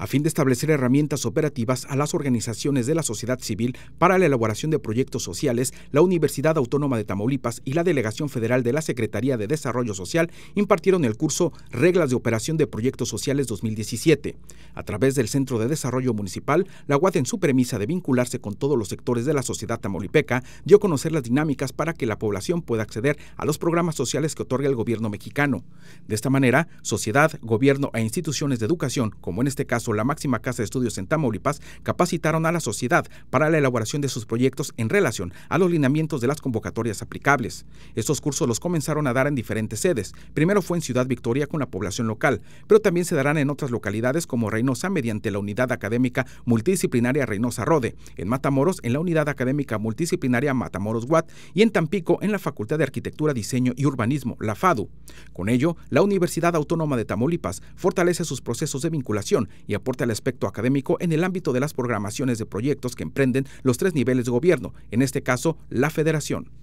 a fin de establecer herramientas operativas a las organizaciones de la sociedad civil para la elaboración de proyectos sociales, la Universidad Autónoma de Tamaulipas y la Delegación Federal de la Secretaría de Desarrollo Social impartieron el curso Reglas de Operación de Proyectos Sociales 2017. A través del Centro de Desarrollo Municipal, la UAD en su premisa de vincularse con todos los sectores de la sociedad tamaulipeca dio a conocer las dinámicas para que la población pueda acceder a los programas sociales que otorga el gobierno mexicano. De esta manera, sociedad, gobierno e instituciones de educación, como en este caso la máxima casa de estudios en Tamaulipas, capacitaron a la sociedad para la elaboración de sus proyectos en relación a los lineamientos de las convocatorias aplicables. Estos cursos los comenzaron a dar en diferentes sedes. Primero fue en Ciudad Victoria con la población local, pero también se darán en otras localidades como Reynosa mediante la Unidad Académica Multidisciplinaria Reynosa Rode, en Matamoros en la Unidad Académica Multidisciplinaria Matamoros Guat y en Tampico en la Facultad de Arquitectura, Diseño y Urbanismo, la FADU. Con ello, la Universidad Autónoma de Tamaulipas fortalece sus procesos de vinculación y aporte al aspecto académico en el ámbito de las programaciones de proyectos que emprenden los tres niveles de gobierno, en este caso la federación.